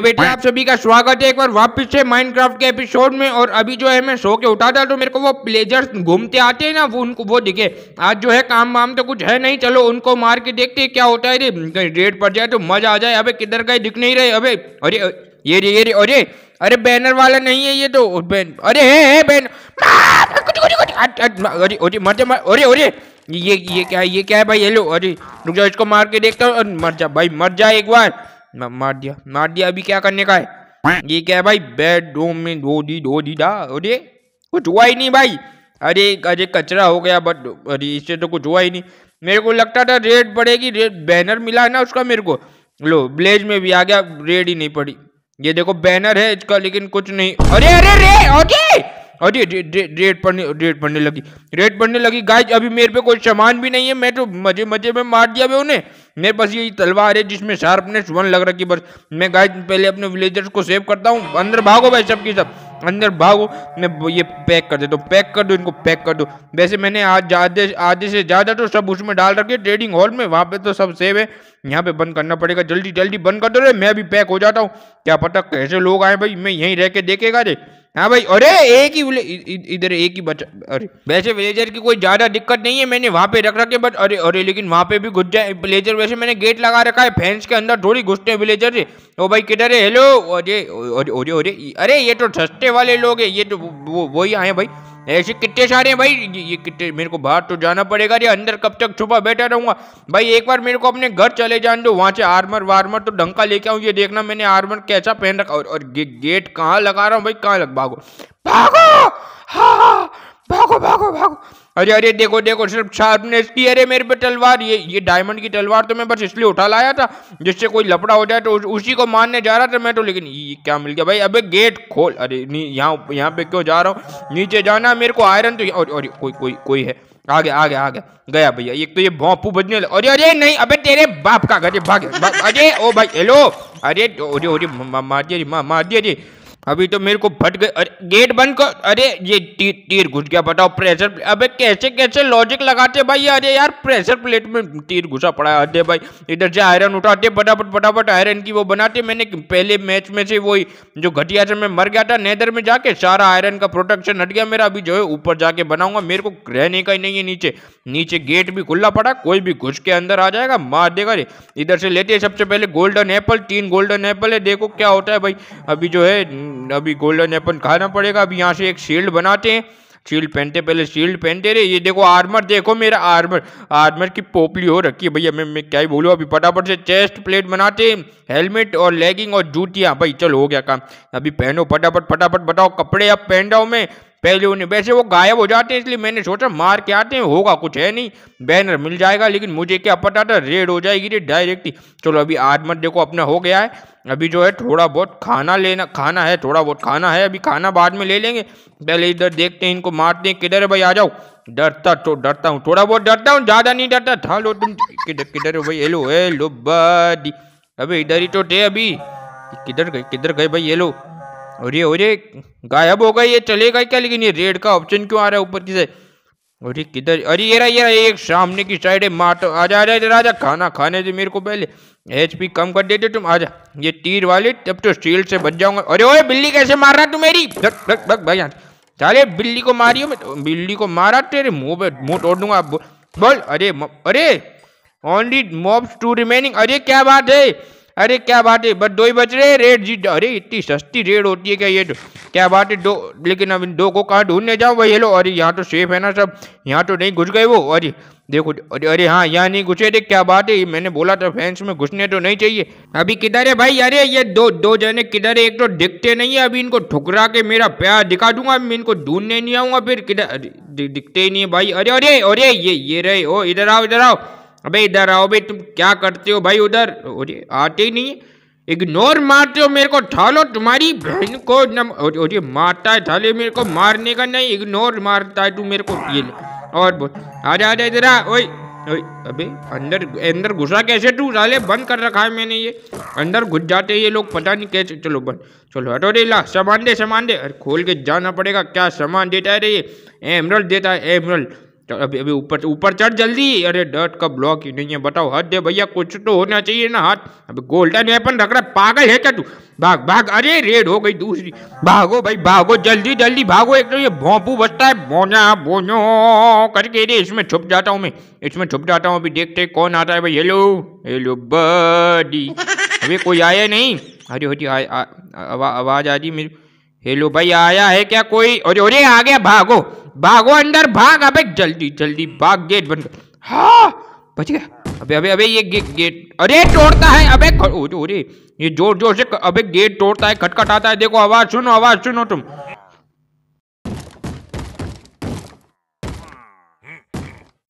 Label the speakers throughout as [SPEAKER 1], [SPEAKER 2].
[SPEAKER 1] बेटे आप सभी का स्वागत है एक बार वापस से माइनक्राफ्ट के एपिसोड में और अभी जो है मैं सो के उठा था तो मेरे को वो प्लेजर्स घूमते आते हैं ना वो उनको वो दिखे आज जो है काम वाम तो कुछ है नहीं चलो उनको मार के देखते क्या होता है कहीं रेड पड़ जाए तो मजा आ जाए अबे किधर गए दिख नहीं रहे अबे अरे ये रे ये रे अरे अरे बैनर वाला नहीं है ये तो बैन अरे है, है बैन अरे अरे मर अरे अरे ये ये क्या है ये क्या है भाई हेलो अरे रुक जाओ इसको मार के देखता हूँ मर जा भाई मर जा एक बार मार दिया मार दिया अभी क्या करने का है ये क्या है भाई बेड रूम में धो दी धो दी दा अरे कुछ हुआ ही नहीं भाई अरे अरे कचरा हो गया बट अरे इससे तो कुछ हुआ ही नहीं मेरे को लगता था रेड पड़ेगी रेड बैनर मिला है ना उसका मेरे को लो ब्लेज में भी आ गया रेड ही नहीं पड़ी ये देखो बैनर है इसका लेकिन कुछ नहीं अरे अरे रे अरे अरे रेड पड़ने रेड पड़ने लगी रेड पड़ने लगी गाय अभी मेरे पे कोई सामान भी नहीं है मैं तो मजे मजे में मार दिया उन्हें मेरे पास यही तलवार है जिसमें शार्पनेस वन लग रखी बस मैं गाय पहले अपने विलेजर्स को सेव करता हूँ अंदर भागो भाई सबकी सब अंदर भागो मैं ये पैक कर देता हूँ पैक कर दो इनको पैक कर दो वैसे मैंने आज आधे आधे से ज़्यादा तो सब उसमें डाल रखे ट्रेडिंग हॉल में वहाँ पे तो सब सेव है यहाँ पे बंद करना पड़ेगा जल्दी जल्दी बंद कर दो रे मैं भी पैक हो जाता हूँ क्या पता कैसे लोग आए भाई मैं यहीं रह के देखेगा रे हाँ भाई अरे एक ही इधर एक ही बचा अरे वैसे विलेजर की कोई ज्यादा दिक्कत नहीं है मैंने वहाँ पे रख रखे बट अरे अरे लेकिन वहाँ पे भी घुस जाए विलेजर वैसे मैंने गेट लगा रखा है फैंस के अंदर थोड़ी घुसते हैं विलेजर से ओ भाई किधर है हेलो अरे अरे अरे अरे ये तो सस्ते वाले लोग है ये तो वो वही आए भाई ऐसे कितने सारे हैं भाई ये, ये कितने मेरे को बाहर तो जाना पड़ेगा ये अंदर कब तक छुपा बैठा रहूंगा भाई एक बार मेरे को अपने घर चले जाने दो वहाँ से आर्मर वार्मर तो ढंका लेके आऊँ ये देखना मैंने आर्मर कैसा पहन रखा और, और गे, गेट कहाँ लगा रहा हूँ भाई कहाँ लग भागो भागो हाँ, हाँ। भागो भागो भागो अरे अरे देखो देखो सिर्फ शार्पनेस की अरे मेरे पे तलवार ये ये डायमंड की तलवार तो मैं बस इसलिए उठा लाया था जिससे कोई लपड़ा हो जाए तो उस, उसी को मारने जा रहा था मैं तो लेकिन ये क्या मिल गया भाई अबे गेट खोल अरे यहाँ यहाँ पे क्यों जा रहा हूँ नीचे जाना मेरे को आयरन तो और, और कोई कोई कोई है आगे आगे आगे गया भैया एक तो ये भोंपू बजने लगा अरे अरे नहीं अबे तेरे बाप का अरे भाग अरे ओ भाई हेलो अरे अरे अरे मार दिया जी मार दिया जी अभी तो मेरे को फट गए अरे गेट बंद कर अरे ये ती, तीर घुस गया बताओ प्रेशर अबे कैसे कैसे लॉजिक लगाते भाई अरे यार प्रेशर प्लेट में तीर घुसा पड़ा है अरे भाई इधर से आयरन उठाते फटाफट फटाफट आयरन की वो बनाते मैंने पहले मैच में से वही जो घटिया से मैं मर गया था नेदर में जाके सारा आयरन का प्रोटेक्शन हट गया मेरा अभी जो है ऊपर जाके बनाऊंगा मेरे को रहने का ही नहीं है नीचे नीचे गेट भी खुला पड़ा कोई भी घुस के अंदर आ जाएगा मार देगा रे इधर से लेते सबसे पहले गोल्डन एप्पल तीन गोल्डन एप्पल है देखो क्या होता है भाई अभी जो है अभी गोल्डन एपन खाना पड़ेगा अभी यहाँ से एक शील्ड बनाते हैं शील्ड पहनते पहले शील्ड पहनते रहे ये देखो आर्मर देखो मेरा आर्मर आर्मर की पोपली हो रखी है भैया मैं मैं क्या ही बोलूँ अभी फटाफट से चेस्ट प्लेट बनाते हेलमेट और लेगिंग और जूतियाँ भाई चलो हो गया काम अभी पहनो फटाफट फटाफट बताओ कपड़े अब पहन रहा हूँ मैं पहले उन्हें वैसे वो गायब हो जाते हैं इसलिए मैंने सोचा मार के आते हैं होगा कुछ है नहीं बैनर मिल जाएगा लेकिन मुझे क्या पता था रेड हो जाएगी रे डायरेक्ट ही चलो अभी आर्मर देखो अपना हो गया है अभी जो है थोड़ा बहुत खाना लेना खाना है थोड़ा बहुत खाना है अभी खाना बाद में ले लेंगे पहले इधर देखते हैं इनको मारते हैं किधर है भाई आ जाओ डरता तो डरता हूँ थोड़ा बहुत डरता हूँ ज़्यादा नहीं डरता था लो तुम किधर किधर है भाई हेलो हेलो बी अभी इधर ही तो थे अभी किधर गए किधर गए भाई हेलो अरे अरे गायब हो गए ये चले गए क्या लेकिन ये रेड का ऑप्शन क्यों आ रहा है ऊपर की साइड अरे किधर अरे ये रहा ये रहा एक सामने की साइड है माटो आजा आजा इधर आजा खाना खाने से मेरे को पहले एचपी कम कर देते तुम आजा ये तीर वाले तब तो स्टील से बच जाऊंगा अरे ओए बिल्ली कैसे मार रहा तू मेरी धक धक धक भाई चले बिल्ली को मारियो मैं तो, बिल्ली को मारा तेरे मुंह पे मुंह तोड़ दूंगा आप बोल अरे अरे ओनली मॉब्स टू रिमेनिंग अरे क्या बात है अरे क्या बात है बस दो ही बच रहे रेड जी अरे इतनी सस्ती रेड होती है क्या ये क्या बात है दो लेकिन अब इन दो को कहाँ ढूंढने जाओ भाई हेलो अरे यहाँ तो सेफ है ना सब यहाँ तो नहीं घुस गए वो अरे देखो अरे अरे हाँ यहाँ नहीं घुसे थे क्या बात है मैंने बोला था फैंस में घुसने तो नहीं चाहिए अभी किधर है भाई अरे ये दो दो जने किधर है एक तो दिखते नहीं है अभी इनको ठुकरा के मेरा प्यार दिखा दूंगा मैं इनको ढूंढने नहीं आऊँगा फिर किधर दिखते ही नहीं है भाई अरे अरे अरे ये ये रहे ओ इधर आओ इधर आओ अबे इधर आओ भाई तुम क्या करते हो भाई उधर अरे आते ही नहीं इग्नोर मारते हो मेरे को ठालो तुम्हारी बहन को अरे मारता है ठाले मेरे को मारने का नहीं इग्नोर मारता है तू मेरे को ये और बोल आजा आजा इधर ओए ओए अबे अंदर अंदर घुसा कैसे तू साले बंद कर रखा है मैंने ये अंदर घुस जाते ये लोग पता नहीं कैसे चलो बंद चलो हटो रे ला सामान दे सामान दे अरे खोल के जाना पड़ेगा क्या सामान देता है रे ये एमरल देता है एमरल तो अभी अभी ऊपर ऊपर चढ़ जल्दी अरे डट का ब्लॉक ही नहीं है बताओ हद दे भैया कुछ तो होना चाहिए ना हाथ अभी गोल्डन वेपन रख रहा पागल है क्या तू भाग भाग अरे रेड हो गई दूसरी भागो भाई भागो जल्दी जल्दी भागो एक तो ये भोंपू बचता है बोना बोनो करके रे इसमें छुप जाता हूँ मैं इसमें छुप जाता हूँ अभी देखते कौन आता है भाई हेलो हेलो बडी अभी कोई आया नहीं अरे होती आवाज आ रही मेरी हेलो भाई आया है क्या कोई अरे अरे आ गया भागो भागो अंदर भाग अबे जल्दी जल्दी भाग गेट बंद कर हाँ बच गया अबे अबे अबे ये गे, गेट अरे तोड़ता है अबे अरे ये जोर जोर से अबे गेट तोड़ता है खटखटाता है देखो आवाज सुनो आवाज सुनो तुम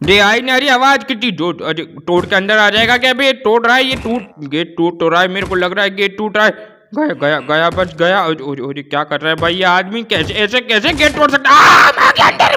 [SPEAKER 1] दे आई ने अरे आवाज कितनी जो अरे तोड़ के अंदर आ जाएगा क्या अभी तोड़ रहा है ये टूट गेट टूट तो रहा है मेरे को लग रहा है गेट टूट रहा है गया गया गया बच गया और, और, और, क्या कर रहा है भाई ये आदमी कैसे ऐसे कैसे गेट तोड़ सकता अंदर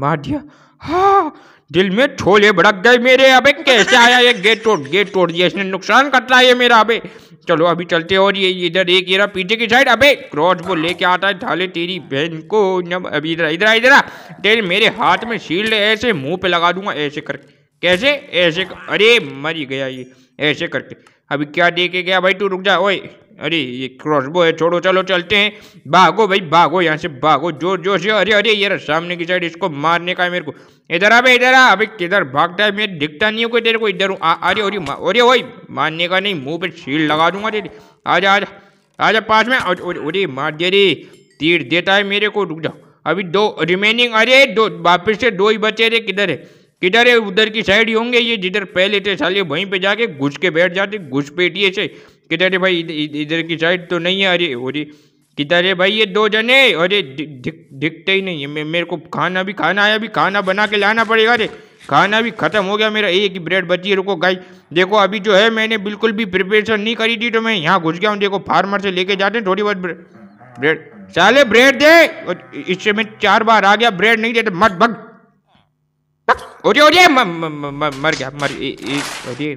[SPEAKER 1] मार दिया हाँ दिल में छोले भड़क गए मेरे अबे कैसे आया ये गेट तोड़ गेट तोड़ दिया इसने नुकसान कर रहा है मेरा अबे चलो अभी चलते और ये इधर एक इरा पीछे की साइड अबे क्रॉस वो लेके आता है ढाले तेरी बहन को जब अभी इधर इधर इधर तेरे मेरे हाथ में शील्ड ऐसे मुंह पे लगा दूंगा ऐसे करके कैसे ऐसे अरे मरी गया ये ऐसे करके अभी क्या देखे गया भाई तू रुक जा ओए अरे ये क्रॉसबो है छोड़ो चलो चलते हैं भागो भाई भागो यहाँ से भागो जोर जोर से अरे अरे यार सामने की साइड इसको मारने का है मेरे को इधर आ भाई इधर आ अभी किधर भागता है मेरे दिखता नहीं हो कोई तेरे को इधर हूँ अरे अरे अरे वही मारने का नहीं मुंह पे शील लगा दूंगा तेरे आजा आ जा पास में अरे मार दे रे तीर देता है मेरे को रुक जाओ अभी दो रिमेनिंग अरे दो वापिस से दो ही बचे रे किधर है किधर है उधर की साइड ही होंगे ये जिधर पहले थे साले वहीं पे जाके घुस के बैठ जाते घुस पेटिए से किधर है भाई इधर की साइड तो नहीं है अरे अरे किधर है भाई ये दो जने अरे दिखते ही नहीं है मेरे को खाना भी खाना आया अभी खाना बना के लाना पड़ेगा अरे खाना भी खत्म हो गया मेरा एक ही ब्रेड बची है रुको गाई देखो अभी जो है मैंने बिल्कुल भी प्रिपरेशन नहीं करी थी तो मैं यहाँ घुस गया हूँ देखो फार्मर से लेके जाते हैं थोड़ी बहुत ब्रेड साले ब्रेड दे इससे मैं चार बार आ गया ब्रेड नहीं देते मत भग ओरे ओरे मर गया मर अरे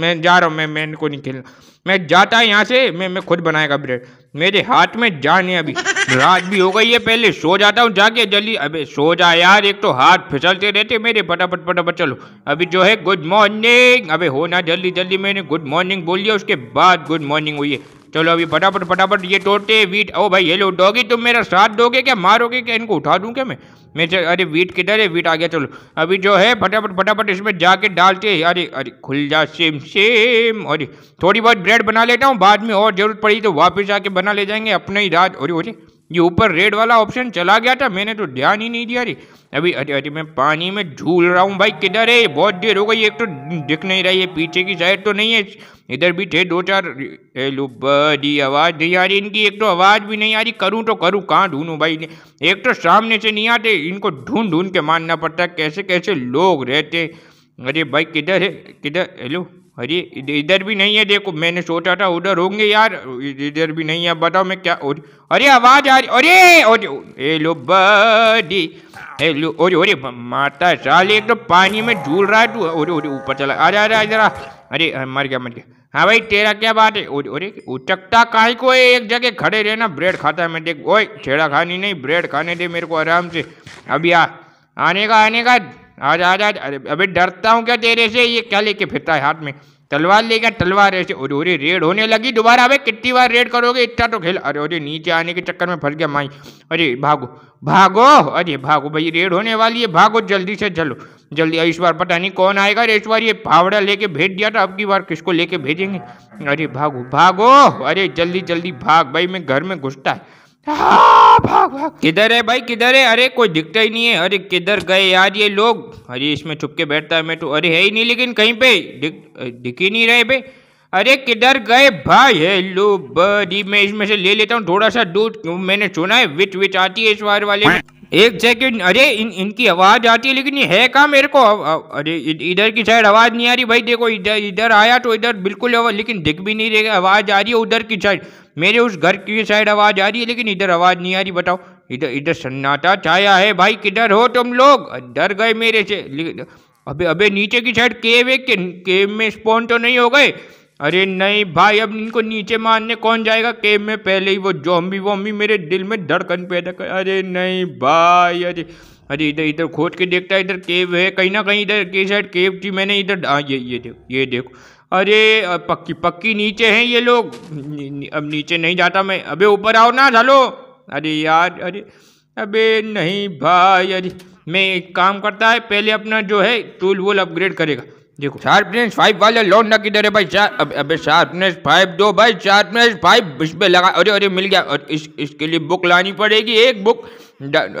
[SPEAKER 1] मैं जा रहा हूँ मैं मैं को नहीं खेलना मैं जाता है यहाँ से मैं मैं खुद बनाएगा ब्रेड मेरे हाथ में जान है अभी रात भी हो गई है पहले सो जाता हूँ जाके जल्दी अबे सो जा यार एक तो हाथ फिसलते रहते मेरे फटाफट फटाफट चलो अभी जो है गुड मॉर्निंग अबे हो ना जल्दी जल्दी मैंने गुड मॉर्निंग बोल दिया उसके बाद गुड मॉर्निंग हुई है चलो अभी फटाफट फटाफट ये टोटे वीट ओ भाई ये लो डॉगी तुम मेरा साथ दोगे क्या मारोगे क्या इनको उठा दूँ क्या मैं मैं अरे वीट किधर है वीट आ गया चलो अभी जो है फटाफट फटाफट इसमें जाके डालते अरे अरे खुल जा सेम सेम अरे थोड़ी बहुत ब्रेड बना लेता हूँ बाद में और जरूरत पड़ी तो वापस आके बना ले जाएंगे अपने ही रात अरे अरे ये ऊपर रेड वाला ऑप्शन चला गया था मैंने तो ध्यान ही नहीं दिया रे अभी अरे अरे मैं पानी में झूल रहा हूँ भाई किधर है बहुत देर हो गई एक तो दिख नहीं रही है पीछे की साइड तो नहीं है इधर भी थे दो चार हेलो बड़ी आवाज़ नहीं आ रही इनकी एक तो आवाज़ भी नहीं आ रही करूँ तो करूँ कहाँ ढूंढूँ भाई एक तो सामने से नहीं आते इनको ढूंढ ढूंढ के मानना पड़ता है कैसे कैसे लोग रहते अरे भाई किधर है किधर हेलो अरे इधर भी नहीं है देखो मैंने सोचा था उधर होंगे यार इधर भी नहीं है बताओ मैं क्या और अरे आवाज आ रही अरे हेलो बडी हेलो ओरे ओरे माता साले एक तो पानी में झूल रहा है तू और ऊपर चला अरे अरे जरा अरे मर गया मर गया हाँ भाई तेरा क्या बात है अरे उचकता का को एक जगह खड़े रहना ब्रेड खाता है मैं देख ओए छेड़ा खानी नहीं ब्रेड खाने दे मेरे को आराम से अभी आ आने का आने का आज आज आज अरे अभी डरता हूँ क्या तेरे से ये क्या लेके फिरता है हाथ में तलवार लेगा तलवार ऐसे और अरे रेड होने लगी दोबारा अबे कितनी बार रेड करोगे इतना तो खेल अरे अरे नीचे आने के चक्कर में फंस गया माई अरे भागो भागो अरे भागो भाई रेड होने वाली है भागो जल्दी से चलो जल्दी इस बार पता नहीं कौन आएगा इस बार ये फावड़ा लेके भेज दिया था अब की बार किसको लेके भेजेंगे अरे भागो भागो अरे जल्दी जल्दी भाग भाई मैं घर में घुसता है किधर है भाई किधर है अरे कोई दिखता ही नहीं है अरे किधर गए यार ये लोग अरे इसमें छुप के बैठता है मैं तो अरे है ही नहीं लेकिन कहीं पे दिख ही नहीं रहे भाई अरे किधर गए भाई हेलो बड़ी मैं इसमें से ले लेता हूँ थोड़ा सा दूध मैंने सुना है विच विच आती है इस बार वाले में एक सेकंड अरे इन इनकी आवाज़ आती है लेकिन ये है कहाँ मेरे को अरे इधर की साइड आवाज़ नहीं आ रही भाई देखो इधर इधर आया तो इधर बिल्कुल लेकिन दिख भी नहीं रहेगा आवाज़ आ रही है उधर की साइड मेरे उस घर की साइड आवाज़ आ रही है लेकिन इधर आवाज़ नहीं आ रही बताओ इधर इधर सन्नाटा छाया है भाई किधर हो तुम लोग डर गए मेरे से अबे अबे नीचे की साइड केव है केव में स्पॉन तो नहीं हो गए अरे नहीं भाई अब इनको नीचे मारने कौन जाएगा केव में पहले ही वो जॉम्बी वॉम्बी मेरे दिल में धड़कन पैदा कर अरे नहीं भाई अरे अरे इधर इधर खोज के देखता है इधर केव है कहीं ना कहीं इधर के साइड केव थी मैंने इधर हाँ ये ये देखो ये देखो अरे पक्की पक्की नीचे हैं ये लोग अब नीचे नहीं जाता मैं अबे ऊपर आओ ना चलो अरे यार अरे अबे नहीं भाई अरे मैं एक काम करता है पहले अपना जो है टूल वूल अपग्रेड करेगा देखो शार्पनेस फाइव वाले लोन ना किधर है भाई शार, अब अबे शार्पनेस फाइव दो भाई शार्पनेस फाइव इस पे लगा अरे अरे मिल गया और इस इसके लिए बुक लानी पड़ेगी एक बुक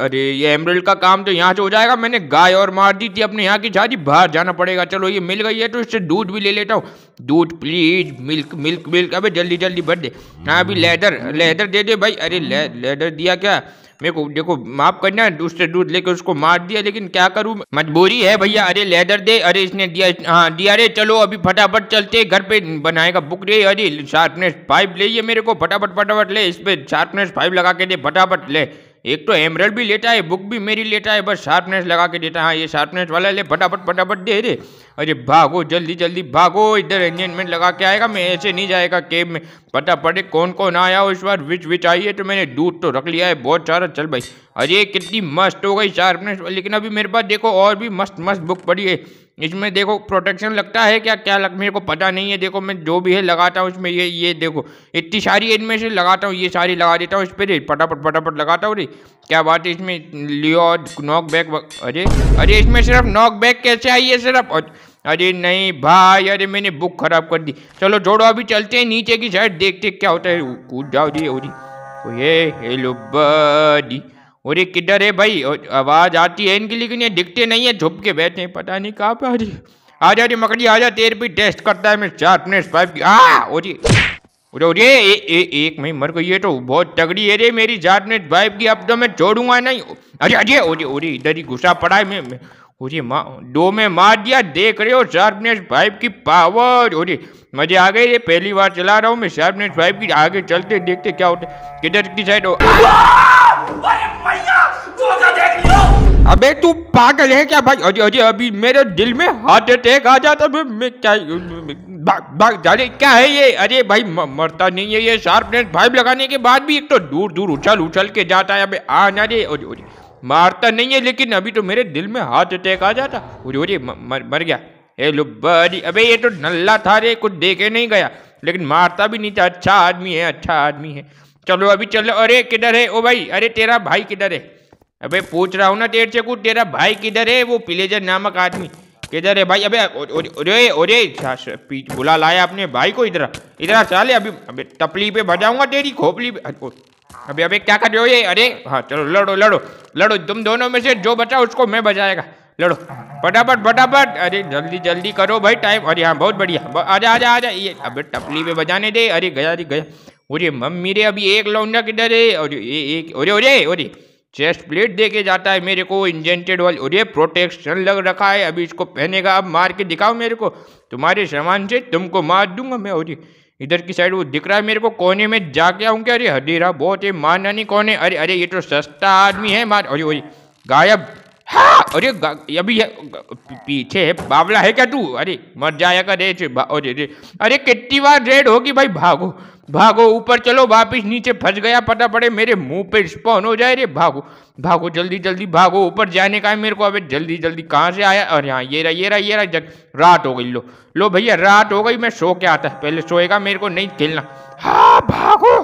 [SPEAKER 1] अरे ये एमरल्ड का काम तो यहाँ से हो जाएगा मैंने गाय और मार दी थी अपने यहाँ की सारी बाहर जाना पड़ेगा चलो ये मिल गई है तो इससे दूध भी ले लेता हूँ दूध प्लीज मिल्क मिल्क मिल्क अभी जल्दी जल्दी भर दे हाँ अभी लेदर लेदर दे दे भाई अरे लेदर दिया क्या मेरे को देखो माफ करना दूसरे दूध लेके उसको मार दिया लेकिन क्या करूँ मजबूरी है भैया अरे लेदर दे अरे इसने दिया हाँ दिया अरे चलो अभी फटाफट चलते घर पे बनाएगा बुक रे अरे शार्पनेस फाइव ले मेरे को फटाफट फटाफट ले इस पर शार्पनेस फाइव लगा के दे फटाफट ले एक तो एमरल भी लेटा है बुक भी मेरी लेटा है बस शार्पनेस लगा के देता है हाँ ये शार्पनेस वाला ले फटाफट फटाफट दे रे अरे भागो जल्दी जल्दी भागो इधर एंगेजमेंट लगा के आएगा मैं ऐसे नहीं जाएगा कैब में पता पड़े कौन कौन आया हो इस बार विच विच आई है तो मैंने दूध तो रख लिया है बहुत सारा चल भाई अरे कितनी मस्त हो गई शार्पनेस लेकिन अभी मेरे पास देखो और भी मस्त मस्त बुक पड़ी है इसमें देखो प्रोटेक्शन लगता है क्या क्या लग मेरे को पता नहीं है देखो मैं जो भी है लगाता हूँ इसमें ये ये देखो इतनी सारी इनमें से लगाता हूँ ये सारी लगा देता हूँ इस पर फटाफट फटाफट लगाता हूँ रे क्या बात है इसमें लियो नॉक बैक अरे अरे इसमें सिर्फ नॉक बैक कैसे आई है सिर्फ अरे नहीं भाई अरे मैंने बुक खराब कर दी चलो जोड़ो अभी चलते हैं नीचे की साइड देखते क्या होता है कूद जाओ जी और ये हेलो बडी और ये किधर है भाई आवाज़ आती है इनकी लेकिन ये दिखते नहीं है झुप के बैठे हैं पता नहीं कहाँ पे आ आ जा रही मकड़ी आ जा तेरे भी टेस्ट करता है मैं शार्पनेस फाइव की आ और ये अरे ए, ए, एक मई मर गई ये तो बहुत तगड़ी है रे मेरी जात में वाइफ की अब तो मैं छोड़ूंगा नहीं अरे अरे ओरे ओरे इधर ही घुसा पड़ा है मैं उरी माँ दो में मार दिया देख रहे हो शार्पनेस फाइव की पावर उरी मजे आ गए ये पहली बार चला रहा हूँ मैं शार्पनेस फाइव की आगे चलते देखते क्या होते किधर की साइड हो अबे तू पागल है क्या भाई अरे अरे अभी मेरे दिल में हार्ट अटैक आ जाता मैं, मैं क्या भाग भाग जाने क्या है ये अरे भाई म, मरता नहीं है ये शार्पनेस फाइव लगाने के बाद भी एक तो दूर दूर उछल उछल के जाता है अबे आ ना रे अरे अरे मारता नहीं है लेकिन अभी तो मेरे दिल में हार्ट अटैक आ जाता मर, मर गया ए लुब्बरी अबे ये तो नल्ला था रे कुछ देखे नहीं गया लेकिन मारता भी नहीं था अच्छा आदमी है अच्छा आदमी है चलो अभी चलो अरे किधर है ओ भाई अरे तेरा भाई किधर है अबे पूछ रहा हूँ ना तेर से कुछ तेरा भाई किधर है वो पिलेजर नामक आदमी किधर है भाई अबे अरे अरे बुला लाया अपने भाई को इधर इधर चाले अभी अबे टपली पे भजाऊंगा तेरी खोपली पे अभी अभी क्या कर रहे हो ये अरे हाँ चलो लड़ो लड़ो लड़ो तुम दोनों में से जो बचा उसको मैं बचाएगा लड़ो फटाफट फटाफट अरे जल्दी जल्दी करो भाई टाइम अरे हाँ बहुत बढ़िया आजा आजा आजा ये अबे टपली पे बजाने दे अरे गया अरे गया अरे मम्मी रे अभी एक लौंडा किधर है और एक अरे अरे अरे चेस्ट प्लेट दे के जाता है मेरे को इंजेंटेड वाली और ये प्रोटेक्शन लग रखा है अभी इसको पहनेगा अब मार के दिखाओ मेरे को तुम्हारे सामान से तुमको मार दूंगा मैं और इधर की साइड वो दिख रहा है मेरे को कोने में जाके क्या अरे हदीरा बहुत ही मानना नहीं कौन है अरे अरे ये तो सस्ता आदमी है मार अरे अरे गायब हाँ अरे अभी पीछे है बावला है क्या तू अरे मर जाया कर अरे अरे कितनी बार रेड होगी भाई भागो भागो ऊपर चलो वापिस नीचे फंस गया पता पड़े मेरे मुंह पे स्पॉन हो जाए रे भागो भागो जल्दी जल्दी भागो ऊपर जाने का है मेरे को अबे जल्दी जल्दी कहाँ से आया और यहाँ ये रहा ये रहा ये रहा जग रात हो गई लो लो भैया रात हो गई मैं सो के आता है पहले सोएगा मेरे को नहीं खेलना हाँ भागो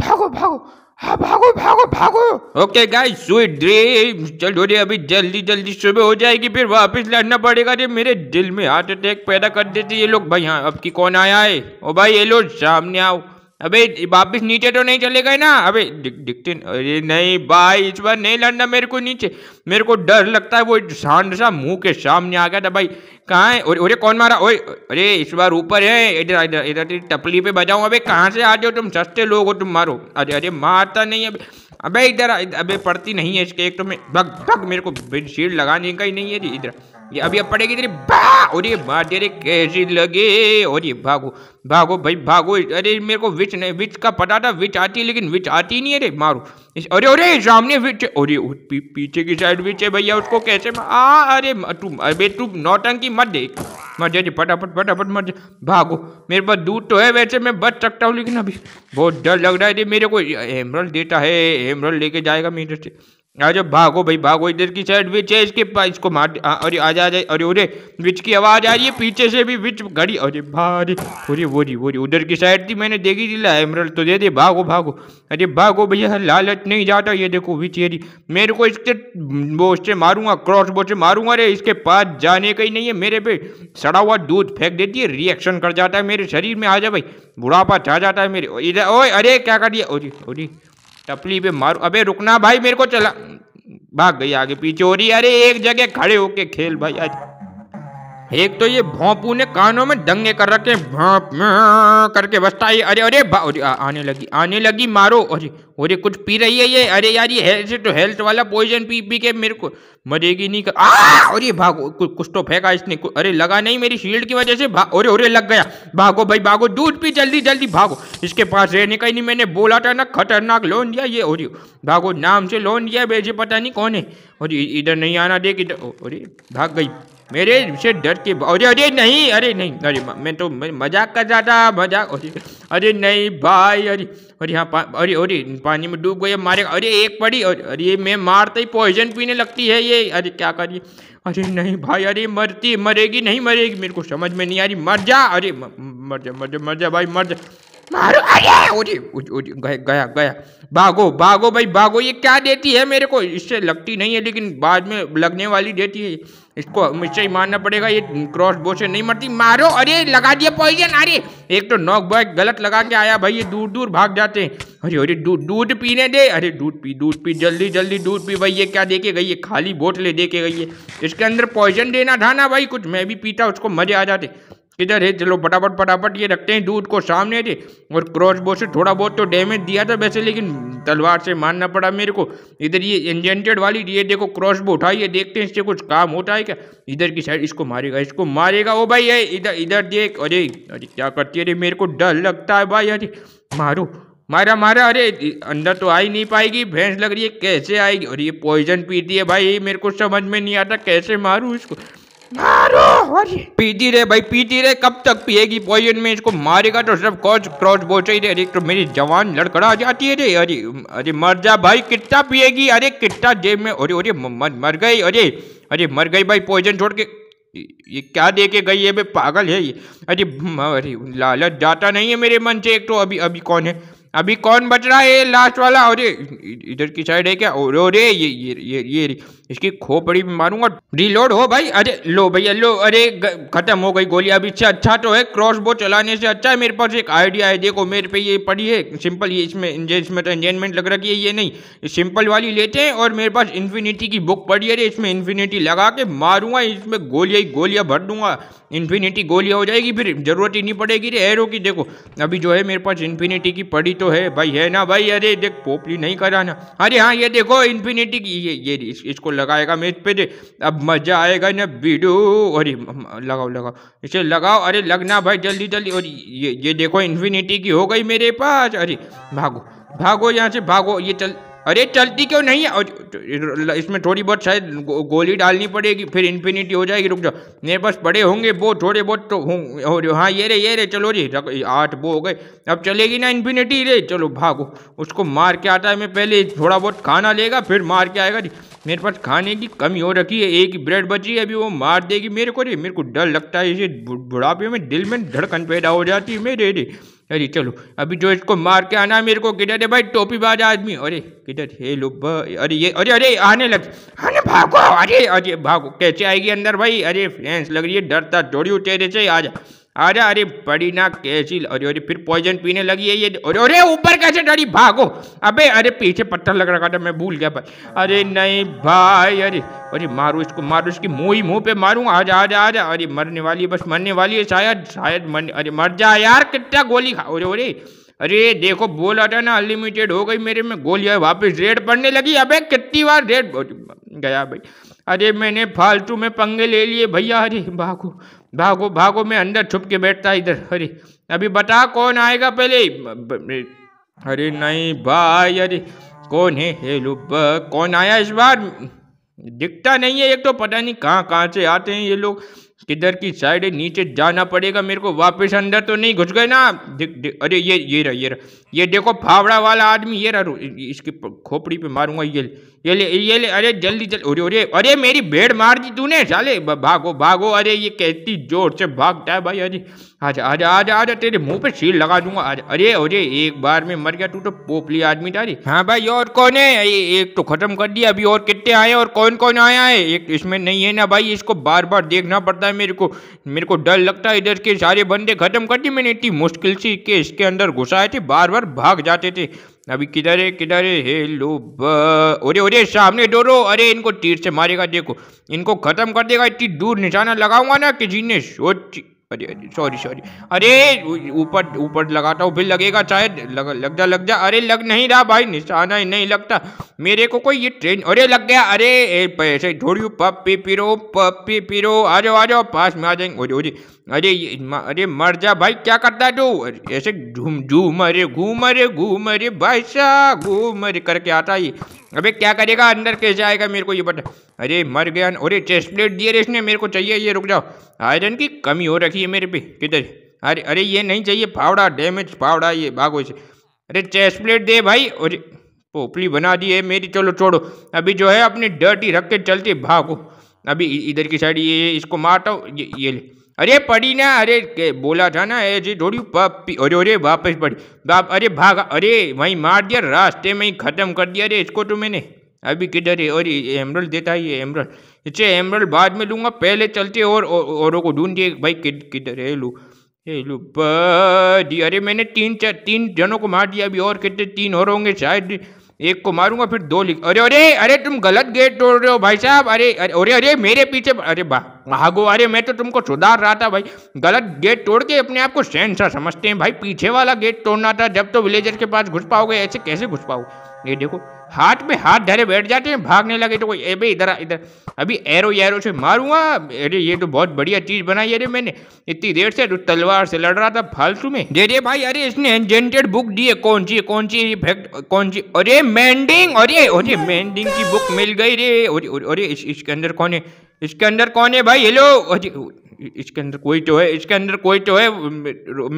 [SPEAKER 1] भागो भागो हाँ भागो भागो भागो ओके गाइस स्वीट ड्रीम चलो रे अभी जल्दी जल्दी सुबह हो जाएगी फिर वापस लड़ना पड़ेगा रे मेरे दिल में हार्ट अटैक पैदा कर देते ये लोग भाई हाँ अब की कौन आया है ओ भाई ये लोग सामने आओ अबे वापिस नीचे तो नहीं चले गए ना अबे दिखते अरे नहीं भाई इस बार नहीं लड़ना मेरे को नीचे मेरे को डर लगता है वो सांड सा मुंह के सामने आ गया था भाई कहाँ है अरे कौन मारा ओए अरे इस बार ऊपर है इधर इधर इधर टपली पे बजाऊँ अबे कहाँ से आ जाओ तुम सस्ते लोग हो तुम मारो अरे अरे मारता नहीं अबे अबे इधर अबे पड़ती नहीं है इसके एक तो मैं भग भग मेरे को शील्ड लगाने का ही नहीं है जी इधर ये अभी अब पड़ेगी तेरी अरे बात अरे कैसी लगे अरे भागो भागो भाई भागो अरे मेरे को विच नहीं विच का पता था विच आती है लेकिन विच आती नहीं है रे मारो अरे अरे सामने विच अरे पी, पीछे की साइड विच है भैया उसको कैसे आ अरे तू अरे तू नौटंकी मत दे मत जाइए फटाफट फटाफट मत भागो मेरे पास दूध तो है वैसे मैं बच सकता हूँ लेकिन अभी बहुत डर लग रहा है मेरे को एमरल देता है एमरल लेके जाएगा मेरे से अरे भागो भाई भागो इधर की साइड विच है इसके पास इसको मार अरे आ जा अरे अरे विच की आवाज आ रही है पीछे से भी विच घड़ी अरे भारी अरे वो जी वो उधर की साइड थी मैंने देखी थी ला एमरल तो दे दे भागो भागो अरे भागो भैया लालच नहीं जाता ये देखो विच ये मेरे को इसके वो उससे मारूंगा क्रॉस बो से मारूंगा अरे इसके पास जाने का ही नहीं है मेरे पे सड़ा हुआ दूध फेंक देती है रिएक्शन कर जाता है मेरे शरीर में आ जा भाई बुढ़ापा छा जाता है मेरे इधर ओ अरे क्या कर दिया टपली पे मारो अबे रुकना भाई मेरे को चला भाग गई आगे पीछे हो रही अरे एक जगह खड़े होके खेल भाई आज एक तो ये भोंपू ने कानों में दंगे कर रखे भोंप हाँ, करके बसता है अरे अरे अरे आने लगी आने लगी मारो अरे अरे कुछ पी रही है ये अरे यार ये हेल्थ तो हेल्थ वाला पॉइजन पी पी के मेरे को मरेगी नहीं कर आ अरे भागो कुछ तो फेंका इसने अरे लगा नहीं मेरी शील्ड की वजह से अरे अरे लग गया भागो भाई भागो दूध पी जल्दी जल्दी भागो इसके पास रहने का ही नहीं मैंने बोला था ना खतरनाक लोन दिया ये अरे भागो नाम से लोन दिया भेजे पता नहीं कौन है अरे इधर नहीं आना देख इधर अरे भाग गई मेरे से डर के अरे अरे नहीं अरे नहीं अरे मैं तो मजाक कर रहा था मजाक अरे अरे नहीं भाई अरे अरे यहाँ पा, अरे अरे पानी में डूब गए मारे अरे एक पड़ी अरे मैं मारते ही पॉइजन पीने लगती है ये अरे क्या करिए अरे नहीं भाई अरे मरती मरेगी नहीं मरेगी मेरे को समझ में नहीं आ रही मर जा अरे मर जा मर जा मर जा भाई मर जा मारो अरे ओरे गया गया गया भागो भागो भाई भागो ये क्या देती है मेरे को इससे लगती नहीं है लेकिन बाद में लगने वाली देती है इसको हमेशा ही मानना पड़ेगा ये क्रॉस बो से नहीं मरती मारो अरे लगा दिया पॉइजन अरे एक तो नॉक बॉय गलत लगा के आया भाई ये दूर दूर भाग जाते हैं अरे अरे दूध दूध पीने दे अरे दूध पी दूध पी जल्दी जल्दी दूध पी भाई ये क्या देखे गई ये खाली बोतलें देखे गई है इसके अंदर पॉइजन देना था ना भाई कुछ मैं भी पीता उसको मजे आ जाते इधर है चलो फटाफट फटाफट ये रखते हैं दूध को सामने थे और क्रॉस बो से थोड़ा बहुत तो डैमेज दिया था वैसे लेकिन तलवार से मारना पड़ा मेरे को इधर ये इंजेंटेड वाली ये देखो क्रॉस क्रॉसबो उठाइए देखते हैं इससे कुछ काम होता है क्या इधर की साइड इसको मारेगा इसको मारेगा ओ भाई ये इधर इधर देख अरे अरे क्या करती है अरे मेरे को डर लगता है भाई अरे मारो मारा मारा अरे अंदर तो आ ही नहीं पाएगी भैंस लग रही है कैसे आएगी और ये पॉइजन पीती है भाई मेरे को समझ में नहीं आता कैसे मारूँ इसको पीती रहे भाई पीती रहे कब तक पिएगी पॉइजन में इसको मारेगा तो सब क्रॉस क्रॉच बोच ही अरे तो मेरी जवान लड़कड़ा जाती है रे अरे अरे मर जा भाई कितना पिएगी अरे कितना जेब में अरे अरे मर गई अरे अरे मर गई भाई पॉइजन छोड़ के ये क्या दे के गई है भाई पागल है ये अरे अरे लालच जाता नहीं है मेरे मन से एक तो अभी अभी कौन है अभी कौन बच रहा है लास्ट वाला अरे इधर की साइड है क्या और अरे ये ये ये ये इसकी खोपड़ी भी मारूंगा रिलोड हो भाई अरे लो भैया लो अरे खत्म हो गई गोली अब इससे अच्छा तो है क्रॉस बो चलाने से अच्छा है मेरे पास एक आइडिया है देखो मेरे पे ये पड़ी है सिंपल ये इसमें इसमें तो इंजेनमेंट लग रखी है ये नहीं सिंपल वाली लेते हैं और मेरे पास इन्फिनिटी की बुक पड़ी है इसमें इन्फिनिटी लगा के मारूंगा इसमें गोलियाँ ही गोलियाँ भर दूंगा इन्फिनिटी गोलियाँ हो जाएगी फिर जरूरत ही नहीं पड़ेगी रे एरो की देखो अभी जो है मेरे पास इन्फिनिटी की पड़ी तो है भाई है ना भाई अरे देख पोपली नहीं कराना अरे हाँ ये देखो इन्फिनिटी की ये ये इसको लगाएगा मेज पे दे अब मजा आएगा ना वीडियो अरे लगाओ लगाओ इसे लगाओ अरे लगना भाई जल्दी जल्दी और ये ये देखो इन्फिनिटी की हो गई मेरे पास अरे भागो भागो यहाँ से भागो ये चल अरे चलती क्यों नहीं है इसमें थोड़ी बहुत शायद गोली डालनी पड़ेगी फिर इन्फिनिटी हो जाएगी रुक जाओ मेरे पास पड़े होंगे वो थोड़े बहुत तो हो हाँ ये रे ये रे चलो जी आठ वो हो गए अब चलेगी ना इन्फिनिटी रे चलो भागो उसको मार के आता है मैं पहले थोड़ा बहुत खाना लेगा फिर मार के आएगा जी मेरे पास खाने की कमी हो रखी है एक ही ब्रेड बची है अभी वो मार देगी मेरे को रे मेरे को डर लगता है इसे बुढ़ापे में दिल में धड़कन पैदा हो जाती है मेरे रे अरे चलो अभी जो इसको मार के आना मेरे को किधर है भाई बाज आदमी अरे किधर हे लो अरे ये अरे अरे आने लग अरे भागो अरे अरे भागो कैसे आएगी अंदर भाई अरे फ्रेंड्स लग रही है डरता जोड़ी उठे से आ जा अरे अरे पड़ी ना कैसी अरे अरे फिर पॉइजन पीने लगी है ये अरे अरे ऊपर कैसे डरी भागो अबे अरे पीछे पत्थर लग रखा था मैं भूल गया पर अरे नहीं भाई अरे अरे मारू इसको मारू इसकी मुँह ही मुँह पे मारूँ आ जा आ जा आ जा अरे मरने वाली है बस मरने वाली है शायद शायद मरने अरे मर जा यार कितना गोली खा अरे अरे अरे देखो बोला था ना अनलिमिटेड हो गई मेरे में गोली वापस रेड पड़ने लगी अबे कितनी बार रेड गया भाई अरे मैंने फालतू में पंगे ले लिए भैया अरे भागो भागो भागो मैं अंदर छुप के बैठता इधर अरे अभी बता कौन आएगा पहले अरे नहीं भाई अरे कौन है हेलो कौन आया इस बार दिखता नहीं है एक तो पता नहीं कहाँ कहाँ से आते हैं ये लोग किधर की साइड है नीचे जाना पड़ेगा मेरे को वापस अंदर तो नहीं घुस गए ना दिख, दिख, अरे ये ये रहा ये रहा ये देखो फावड़ा वाला आदमी ये रहा इसकी खोपड़ी पे मारूंगा ये ये ले ये ले अरे जल्दी जल्दी अरे अरे अरे मेरी भेड़ मार दी तूने साले भागो भागो अरे ये कहती जोर से भागता है भाई अरे आजा आजा आजा आजा तेरे मुंह पे शील लगा दूंगा आजा अरे अरे एक बार में मर गया तू तो पोपली आदमी था रे हाँ भाई और कौन है ये एक तो खत्म कर दिया अभी और कितने आए और कौन कौन आया है एक इसमें नहीं है ना भाई इसको बार बार देखना पड़ता है मेरे को मेरे को डर लगता है इधर के सारे बंदे खत्म कर दिए मैंने इतनी मुश्किल से के इसके अंदर घुसाए थे बार बार भाग जाते थे अभी किधर है किधर है हेलो अरे ओरे सामने डोरो अरे इनको तीर से मारेगा देखो इनको खत्म कर देगा इतनी दूर निशाना लगाऊंगा ना कि जिन्हें सोच अरे अरे सॉरी सॉरी अरे ऊपर ऊपर लगाता हूँ फिर लगेगा शायद लग लग जा लग जा अरे लग नहीं रहा भाई निशाना ही नहीं लगता मेरे को कोई ये ट्रेन अरे लग गया अरे पैसे ढोड़ियो पप्पी पिरो पप्पी पिरो आ जाओ आ जाओ पास में आ जाएंगे ओरे ओरे अरे अरे मर जा भाई क्या करता है तू ऐसे झूम झूम अरे घूम अरे घूम अरे भाई सा घूम अरे करके आता ये अबे क्या करेगा अंदर कैसे आएगा मेरे को ये बता अरे मर गया अरे चेस्ट प्लेट दिए रे इसने मेरे को चाहिए ये रुक जाओ आयरन की कमी हो रखी है मेरे पे किधर अरे अरे ये नहीं चाहिए फावड़ा डैमेज फावड़ा ये भागो इसे अरे चेस्ट प्लेट दे भाई अरे पोपली बना दी है मेरी चलो छोड़ो अभी जो है अपनी डर्टी रख के चलते भागो अभी इधर की साइड ये इसको मारता हूँ ये, ये अरे पड़ी ना अरे के बोला था ना ऐसे थोड़ी पप्पी अरे अरे वापस पड़ी बाप अरे भागा अरे वहीं मार दिया रास्ते में ही ख़त्म कर दिया अरे इसको तो मैंने अभी किधर है और एमरल देता है ये एमरल इसे एमरल बाद में लूँगा पहले चलते और औरों को ढूंढिए भाई किधर है लू हे लू बी अरे मैंने तीन चार तीन जनों को मार दिया अभी और कितने तीन और होंगे शायद एक को मारूंगा फिर दो लिख अरे अरे अरे तुम गलत गेट तोड़ रहे हो भाई साहब अरे अरे अरे, मेरे पीछे अरे वाह महागो अरे मैं तो तुमको सुधार रहा था भाई गलत गेट तोड़ के अपने आप को शहनशाह समझते हैं भाई पीछे वाला गेट तोड़ना था जब तो विलेजर के पास घुस पाओगे ऐसे कैसे घुस पाओगे ये देखो हाथ में हाथ धरे बैठ जाते हैं भागने लगे तो कोई अभी भाई इधर इधर अभी एरो एरो से मारूंगा हाँ? अरे ये तो बहुत बढ़िया चीज़ बनाई अरे मैंने इतनी देर से तो तलवार से लड़ रहा था फालतू में दे दे भाई अरे इसने एंजेंटेड बुक दी है कौन सी कौन सी कौन सी अरे मैंडिंग अरे अरे मैंडिंग की बुक मिल गई रे अरे अरे इसके अंदर कौन है इसके अंदर कौन है भाई हेलो अरे इसके अंदर कोई तो है इसके अंदर कोई तो है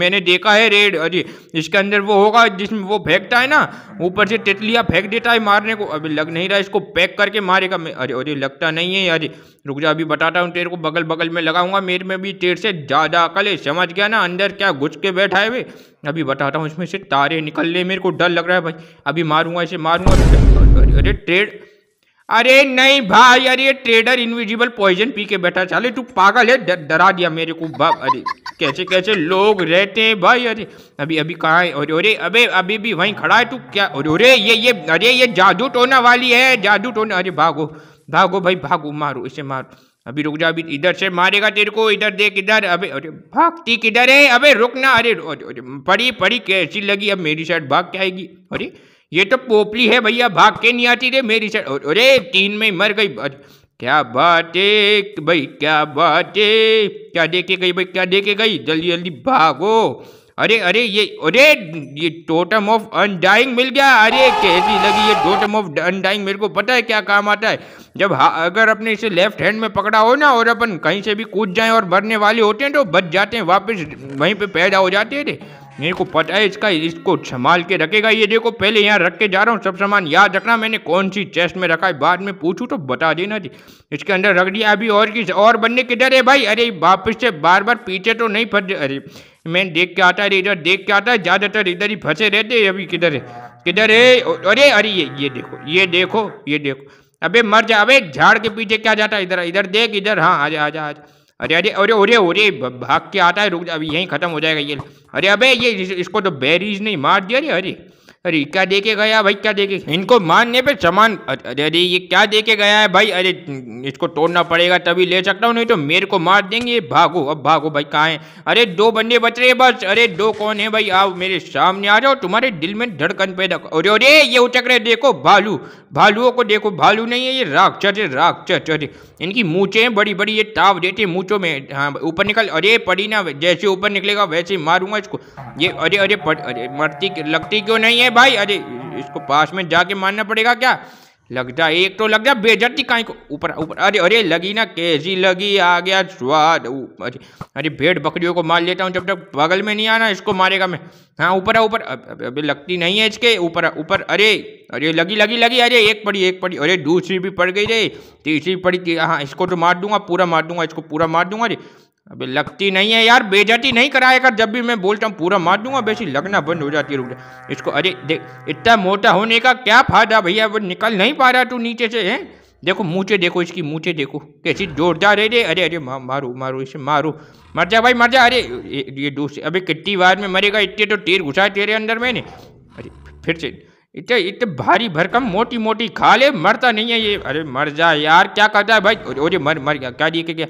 [SPEAKER 1] मैंने देखा है रेड अजी इसके अंदर वो होगा जिसमें वो फेंकता है ना ऊपर से तितलिया फेंक देता है मारने को अभी लग नहीं रहा इसको पैक करके मारेगा अरे अरे लगता नहीं है अरे रुक जा अभी बताता हूँ तेरे को बगल बगल में लगाऊंगा मेरे में भी तेर से ज़्यादा अकल है समझ गया ना अंदर क्या घुस के बैठा है भाई अभी बताता हूँ इसमें से तारे निकल ले मेरे को डर लग रहा है भाई अभी मारूंगा इसे मारूंगा अरे ट्रेड अरे नहीं भाई अरे ट्रेडर इनविजिबल पॉइजन पी के बैठा चाले तू पागल है डरा दिया मेरे को बाप अरे कैसे कैसे लोग रहते हैं भाई अरे अभी अभी कहाँ है अरे अरे अबे अभी भी वहीं खड़ा है तू क्या अरे अरे ये ये अरे ये जादू टोना वाली है जादू टोना अरे भागो भागो भाई भागो मारो इसे मारो अभी रुक जा अभी इधर से मारेगा तेरे को इधर देख इधर अबे अरे भागती किधर है अबे रुकना अरे, अरे, अरे पड़ी पड़ी कैसी लगी अब मेरी शर्ट भाग के आएगी अरे ये तो पोपली है भैया भाग के नहीं आती रे मेरी सर अरे तीन में मर गई क्या बात है भाई क्या बात है क्या देखे गई भाई क्या देखे गई जल्दी जल्दी भागो अरे अरे ये अरे ये टोटम ऑफ अनडाइंग मिल गया अरे कैसी लगी ये टोटम ऑफ अनडाइंग मेरे को पता है क्या काम आता है जब अगर अपने इसे लेफ्ट हैंड में पकड़ा हो ना और अपन कहीं से भी कूद जाएं और मरने वाले होते हैं तो बच जाते हैं वापस वहीं पे पैदा हो जाते हैं मेरे को पता है इसका इसको संभाल के रखेगा ये देखो पहले यहाँ रख के जा रहा हूँ सब सामान याद रखना मैंने कौन सी चेस्ट में रखा है बाद में पूछूँ तो बता देना जी इसके अंदर रख दिया अभी और किस और बनने के डर है भाई अरे वापस से बार बार पीछे तो नहीं फंस अरे मैं देख के आता है इधर देख के आता है ज़्यादातर इधर ही फंसे रहते अभी किधर है किधर है अरे अरे ये ये देखो ये देखो ये देखो अबे मर जा अबे झाड़ के पीछे क्या जाता है इधर इधर देख इधर हाँ आजा आजा आजा अरे अरे अरे अरे अरे भाग के आता है रुक अभी यहीं खत्म हो जाएगा ये अरे अबे ये इसको तो बैरीज नहीं मार दिया अरे अरे अरे क्या देखे गया भाई क्या देखे इनको मारने पे सामान अरे अरे ये क्या देखे गया है भाई अरे इसको तोड़ना पड़ेगा तभी ले सकता हूँ नहीं तो मेरे को मार देंगे भागो अब भागो भाई कहाँ है अरे दो बंदे बच रहे बस अरे दो कौन है भाई आओ मेरे सामने आ जाओ तुम्हारे दिल में धड़कन पैदा अरे अरे ये उचक रहे देखो भालू भालुओं को देखो भालू नहीं है ये राक्षस है राक्षस अरे इनकी मूँचे हैं बड़ी बड़ी ये ताव देते मूँचों में हाँ ऊपर निकल अरे पड़ी ना जैसे ऊपर निकलेगा वैसे मारूंगा इसको ये अरे अरे अरे मरती लगती क्यों नहीं है भाई अरे इसको पास में जाके मानना पड़ेगा क्या लग जा एक तो लग जा बेजती काई को ऊपर ऊपर अरे अरे लगी ना कैसी लगी आ गया स्वाद अरे अरे भेड़ बकरियों को मार लेता हूँ जब तक बगल में नहीं आना इसको मारेगा मैं हाँ ऊपर ऊपर अभी लगती नहीं है इसके ऊपर ऊपर अरे अरे लगी लगी लगी अरे एक पड़ी एक पड़ी अरे दूसरी भी पड़ गई रे तीसरी पड़ी हाँ इसको तो मार दूंगा पूरा मार दूंगा इसको पूरा मार दूंगा अरे अबे लगती नहीं है यार बेजती नहीं कराया कर जब भी मैं बोलता हूँ पूरा मार दूंगा वैसी लगना बंद हो जाती है इसको अरे देख इतना मोटा होने का क्या फायदा भैया वो निकल नहीं पा रहा तू नीचे से है देखो मुँचे देखो इसकी मुँचे देखो कैसी जोरदार है रे अरे अरे मारो मारो इसे मारो मर जा भाई मर जा अरे ये, ये दूसरे अभी कितनी बार में मरेगा इतने तो तीर घुसा तेरे अंदर मैंने अरे फिर से इतने इतने भारी भरकम मोटी मोटी खा ले मरता नहीं है ये अरे मर जा यार क्या करता है भाई अरे मर मर गया क्या दिए क्या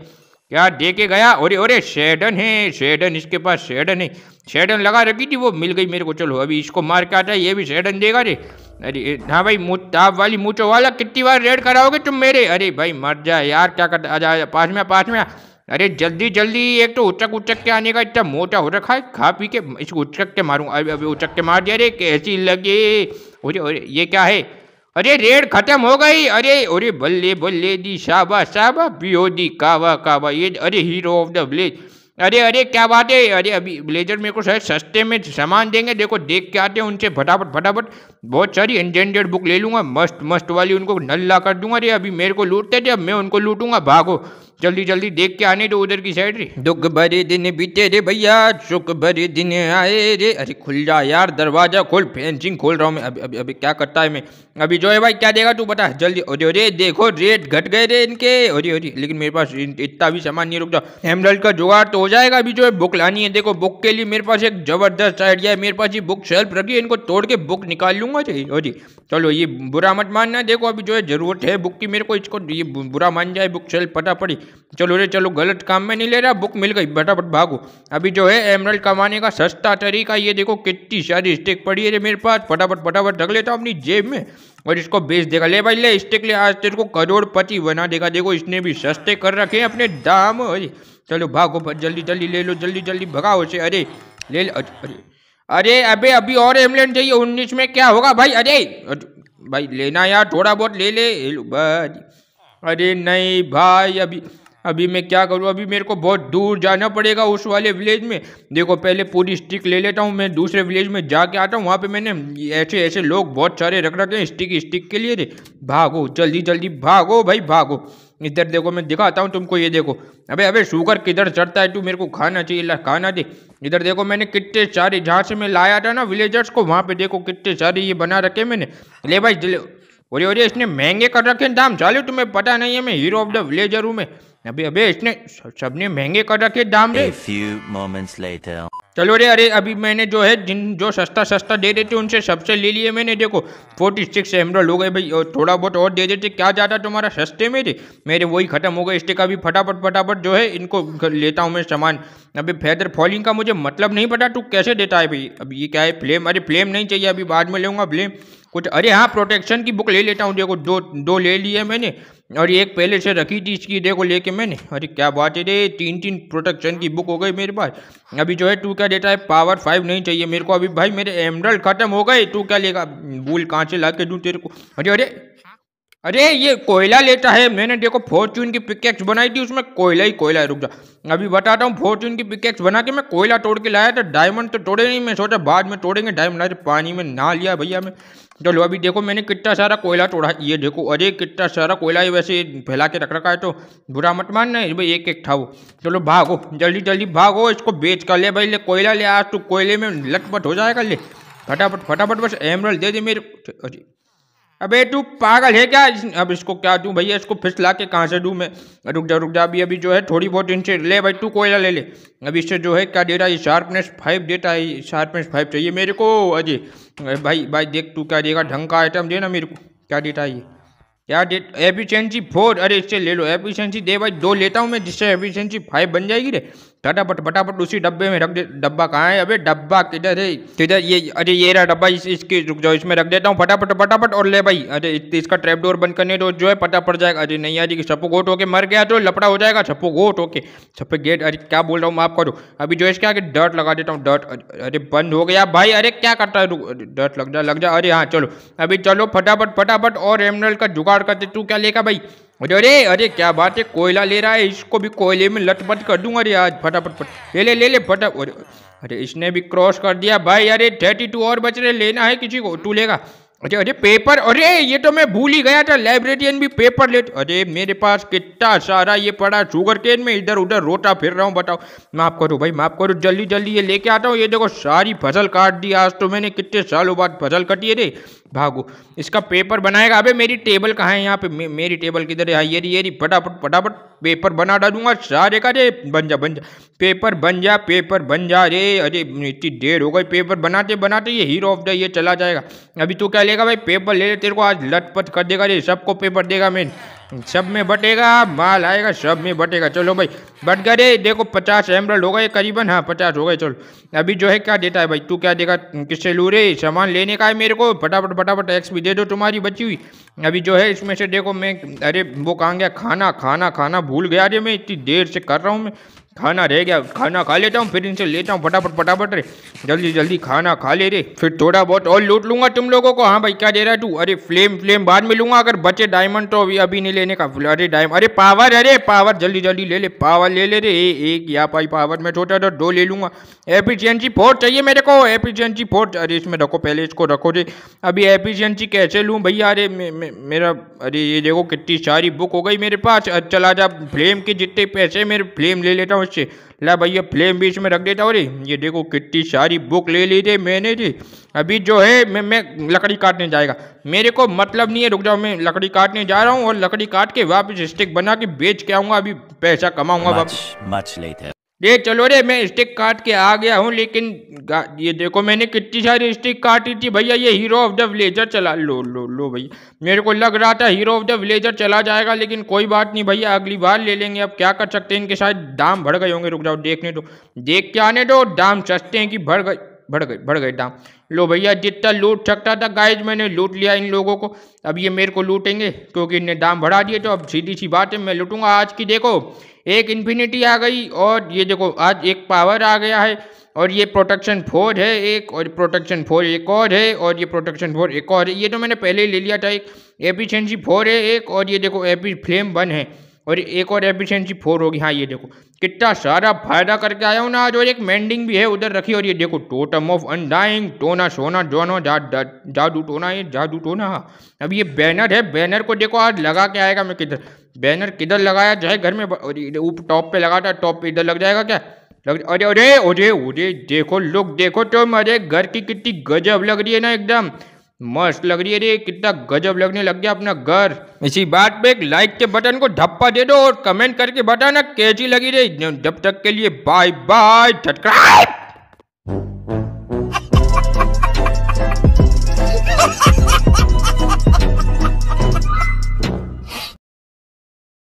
[SPEAKER 1] क्या दे के गया अरे अरे शेडन है शेडन इसके पास शेडन है शेडन लगा रखी थी वो मिल गई मेरे को चलो अभी इसको मार के आता है ये भी शेडन देगा रे अरे हाँ भाई आप वाली मूचो वाला कितनी बार रेड कराओगे तुम मेरे अरे भाई मर जा यार क्या कर आ जा पास में पास में अरे जल्दी जल्दी एक तो उचक उचक के आने का इतना मोटा हो रखा है खा पी के इसको उचक के मारूँ अभी अभी उचक के मार दिया अरे कैसी लगे अरे अरे ये क्या है अरे रेड खत्म हो गई अरे अरे बल्ले बल्ले दी शाबा शाबा पियो दी कावा कावा ये अरे हीरो ऑफ द ब्लेज अरे अरे क्या बात है अरे अभी ब्लेजर मेरे को शायद सस्ते में सामान देंगे देखो देख के आते हैं उनसे फटाफट फटाफट बहुत सारी एनजेंडेड बुक ले लूँगा मस्त मस्त वाली उनको नल्ला कर दूंगा अरे अभी मेरे को लूटते थे अब मैं उनको लूटूंगा भागो जल्दी जल्दी देख के आने दो उधर की साइड रे दुख भरे दिन बीते रे भैया सुख भरे दिन आए रे अरे खुल जा यार दरवाजा खोल फेंसिंग खोल रहा हूँ मैं अभी अभी अभी क्या करता है मैं अभी जो है भाई क्या देगा तू बता जल्दी अरे अरे देखो रेट घट गए रे इनके अरे अरे लेकिन मेरे पास इतना भी सामान नहीं रुक जाओ हेमरल्ड का जुगाड़ तो हो जाएगा अभी जो है बुक लानी है देखो बुक के लिए मेरे पास एक जबरदस्त आइडिया है मेरे पास ये बुक शेल्फ रखी है इनको तोड़ के बुक निकाल लूंगा जी अरे चलो ये बुरा मत मानना देखो अभी जो है जरूरत है बुक की मेरे को इसको ये बुरा मान जाए बुक शेल्फ पटा पड़ी चलो रे चलो गलत काम में नहीं ले रहा बुक मिल गई फटाफट भागो अभी जो है एमरल कमाने का सस्ता तरीका ये देखो कितनी सारी स्टिक पड़ी है रे मेरे पास फटाफट फटाफट रख लेता हूँ अपनी जेब में और इसको बेच देगा ले भाई ले स्टिक ले आज तेरे को करोड़पति बना देगा देखो इसने भी सस्ते कर रखे हैं अपने दाम अरे चलो भागो जल्दी जल्दी ले लो जल्दी जल्दी भगाओ से अरे ले लो अरे अरे अभी अभी और एम्बुलेंस चाहिए उन्नीस में क्या होगा भाई अरे भाई लेना यार थोड़ा बहुत ले ले बस अरे नहीं भाई अभी अभी मैं क्या करूँ अभी मेरे को बहुत दूर जाना पड़ेगा उस वाले विलेज में देखो पहले पूरी स्टिक ले लेता हूँ मैं दूसरे विलेज में जाके आता हूँ वहाँ पे मैंने ऐसे ऐसे लोग बहुत सारे रख रखे हैं स्टिक स्टिक के लिए थे भागो जल्दी जल्दी भागो भाई भागो इधर देखो मैं दिखाता हूँ तुमको ये देखो अबे अबे शुगर किधर चढ़ता है तू मेरे को खाना चाहिए खाना दे इधर देखो मैंने कितने सारे जहाँ से मैं लाया था ना विलेजर्स को वहाँ पे देखो कितने सारे ये बना रखे मैंने ले भाई और ये इसने महंगे कर रखे दाम चालू तुम्हें तो पता नहीं है मैं हीरो ऑफ द विलेजर हूँ मैं अभी अभी इसने सबने महंगे कर रखे दाम रे चलो रे अरे अभी मैंने जो है जिन जो सस्ता सस्ता दे देते उनसे सबसे ले लिए मैंने देखो फोर्टी सिक्स एमरोल हो गए भाई और थोड़ा बहुत और दे देते क्या ज्यादा तुम्हारा सस्ते में थे मेरे वही खत्म हो गए स्टिक अभी फटाफट फटाफट जो है इनको लेता हूँ मैं सामान अभी फेदर फॉलिंग का मुझे मतलब नहीं पता तू कैसे देता है भाई अब ये क्या है फ्लेम अरे फ्लेम नहीं चाहिए अभी बाद में लूंगा फ्लेम कुछ अरे हाँ प्रोटेक्शन की बुक ले लेता हूँ देखो दो दो ले लिए है मैंने और ये एक पहले से रखी थी इसकी देखो लेके मैंने अरे क्या बात है रे तीन तीन प्रोटेक्शन की बुक हो गई मेरे पास अभी जो है टू क्या डेटा है पावर फाइव नहीं चाहिए मेरे को अभी भाई मेरे एमरल्ड खत्म हो गए तू क्या लेगा भूल कहाँ से ला के दूँ तेरे को अरे अरे अरे ये कोयला लेता है मैंने देखो फॉर्चून की पिकेक्स बनाई थी उसमें कोयला ही कोयला है रुक जा अभी बताता हूँ फॉर्चून की पिकेक्स बना के मैं कोयला तोड़ के लाया था डायमंड तो तोड़े नहीं मैं सोचा बाद में तोड़ेंगे डायमंड आज पानी में ना लिया भैया मैं चलो अभी देखो मैंने कितना सारा कोयला तोड़ा ये देखो अरे कितना सारा कोयला ये वैसे फैला के रख रखा है तो बुरा मत मानना है भाई एक एक था वो चलो भागो जल्दी जल्दी भागो इसको बेच कर ले भाई ले कोयला ले आज तो कोयले में लटपट हो जाएगा ले फटाफट फटाफट बस एमरल दे दे मेरे अरे अबे तू पागल है क्या अब इसको क्या दूँ भैया इसको फिर ला के कहाँ से दूँ मैं रुक जा रुक जा अभी अभी जो है थोड़ी बहुत इनसे ले भाई तू कोयला ले ले अभी इससे जो है क्या दे रहा है शार्पनेस फाइव देता है शार्पनेस फाइव चाहिए मेरे को अजय भाई भाई देख तू क्या देगा ढंग का आइटम देना मेरे को क्या देता है ये क्या डेट एफिशेंसी फोर अरे इससे ले लो एफिशेंसी दे भाई दो लेता हूँ मैं जिससे एफिशेंसी फाइव बन जाएगी रे फटाफट फटाफट उसी डब्बे में रख दे डब्बा कहाँ है अबे डब्बा किधर है किधर ये अरे ये रहा डब्बा इस, इसकी रुक जाओ इसमें रख देता हूँ फटाफट फटाफट और ले भाई अरे इसका ट्रैप डोर बंद करने तो जो है पता पड़ जाएगा अरे नहीं यार छप्पो घोट होके मर गया तो लपड़ा हो जाएगा छप्पो घोट होके छप्पे गेट अरे क्या बोल रहा हूँ माफ करो अभी जो इसके आगे डर्ट लगा देता हूँ डर्ट अरे बंद हो गया भाई अरे क्या करता है डर्ट लग जा लग जा अरे हाँ चलो अभी चलो फटाफट फटाफट और एमरल का जुगाड़ करते तू क्या लेगा भाई अरे अरे अरे क्या बात है कोयला ले रहा है इसको भी कोयले में लटपट कर दूंगा अरे आज फटाफट फट ले ले ले ले फटा अरे इसने भी क्रॉस कर दिया भाई अरे थर्टी टू और बच रहे लेना है किसी को तू लेगा अच्छा अरे पेपर अरे ये तो मैं भूल ही गया था लाइब्रेरियन भी पेपर लेट अरे मेरे पास कितना सारा ये पड़ा शुगर केन में इधर उधर रोटा फिर रहा हूँ बताओ माफ़ करो भाई माफ़ करो जल्दी जल्दी ये लेके आता हूँ ये देखो सारी फसल काट दी आज तो मैंने कितने सालों बाद फसल कटी है रे भागो इसका पेपर बनाएगा अभी मेरी टेबल कहाँ है यहाँ पे मे, मेरी टेबल किधर है हाँ, ये रही ये फटाफट फटाफट पेपर बना डालूंगा सारे का रे बन जा बन जा पेपर बन जा पेपर बन जा रे अरे इतनी देर हो गई पेपर बनाते बनाते ये हीरो ऑफ द ये चला जाएगा अभी तो क्या लेगा भाई पेपर ले ले तेरे को आज लटपट कर देगा रे सबको पेपर देगा मैं सब में बटेगा माल आएगा सब में बटेगा चलो भाई बट गए देखो पचास एमरल हो गए करीबन हाँ पचास हो गए चलो अभी जो है क्या देता है भाई तू क्या देगा किससे लू रे सामान लेने का है मेरे को फटाफट फटाफट एक्स भी दे दो तुम्हारी बची हुई अभी जो है इसमें से देखो मैं अरे वो कहाँ गया खाना खाना खाना भूल गया अरे मैं इतनी देर से कर रहा हूँ मैं खाना रह गया खाना खा लेता हूँ फिर इनसे लेता हूँ फटाफट फटाफट रे जल्दी जल्दी खाना खा ले रे फिर थोड़ा बहुत और लूट लूंगा तुम लोगों को हाँ भाई क्या दे रहा है तू अरे फ्लेम फ्लेम बाद में लूंगा अगर बचे डायमंड तो अभी अभी नहीं लेने का अरे डायम अरे पावर अरे पावर जल्दी जल्दी ले ले पावर ले ले रे ए, एक या पाई पावर में छोटा था तो दो ले लूंगा एफिशियंसी फोर चाहिए मेरे को एफिशियंसी फोर अरे इसमें रखो पहले इसको रखो रे अभी एफिशियंसी कैसे लूँ भैया अरे मेरा अरे ये देखो कितनी सारी बुक हो गई मेरे पास चला जा फ्लेम के जितने पैसे मेरे फ्लेम ले लेता हूँ नोट्स ला भैया फ्लेम भी इसमें रख देता हो ये देखो कितनी सारी बुक ले ली थी मैंने थी अभी जो है मैं मैं लकड़ी काटने जाएगा मेरे को मतलब नहीं है रुक जाओ मैं लकड़ी काटने जा रहा हूँ और लकड़ी काट के वापस स्टिक बना के बेच के आऊँगा अभी पैसा कमाऊँगा वापस मच लेते ये चलो रे मैं स्टिक काट के आ गया हूँ लेकिन ये देखो मैंने कितनी सारी स्टिक काटी थी भैया ये हीरो ऑफ द विलेजर चला लो लो लो भैया मेरे को लग रहा था हीरो ऑफ द विलेजर चला जाएगा लेकिन कोई बात नहीं भैया अगली बार ले लेंगे अब क्या कर सकते हैं इनके शायद दाम बढ़ गए होंगे रुक जाओ देखने दो देख के आने दो दाम सस्ते हैं कि बढ़ गए बढ़ गए बढ़ गए दाम लो भैया जितना लूट सकता था गाइज मैंने लूट लिया इन लोगों को अब ये मेरे को लूटेंगे क्योंकि इनने दाम बढ़ा दिए तो अब सीधी सी बात है मैं लूटूंगा आज की देखो एक इन्फिनिटी आ गई और ये देखो आज एक पावर आ गया है और ये प्रोटेक्शन फोर है एक और प्रोटेक्शन फोर एक और है और ये प्रोटेक्शन फोर एक और है ये तो मैंने पहले ही ले लिया था एक एफिशिएंसी फोर है एक और ये देखो एपी फ्लेम वन है और एक और एफिशिएंसी फोर होगी हाँ ये देखो कितना सारा फायदा करके आया हूँ ना आज और एक मेंडिंग भी है उधर रखी और ये देखो टोटम ऑफ अनडाइंग टोना सोना जोनो जा, जा, जादू टोना ये जादू टोना हाँ। अब ये बैनर है बैनर को देखो आज लगा के आएगा मैं किधर बैनर किधर लगाया जाए घर में ऊपर टॉप पे लगा था टॉप पे इधर लग जाएगा क्या लग अरे अरे अरे अरे देखो लुक देखो तो मेरे घर की कितनी गजब लग रही है ना एकदम मस्त लग रही है रे कितना गजब लगने लग गया अपना घर इसी बात पे एक लाइक के बटन को धप्पा दे दो और कमेंट करके बताना कैसी लगी रे जब तक के लिए बाय बाय सब्सक्राइब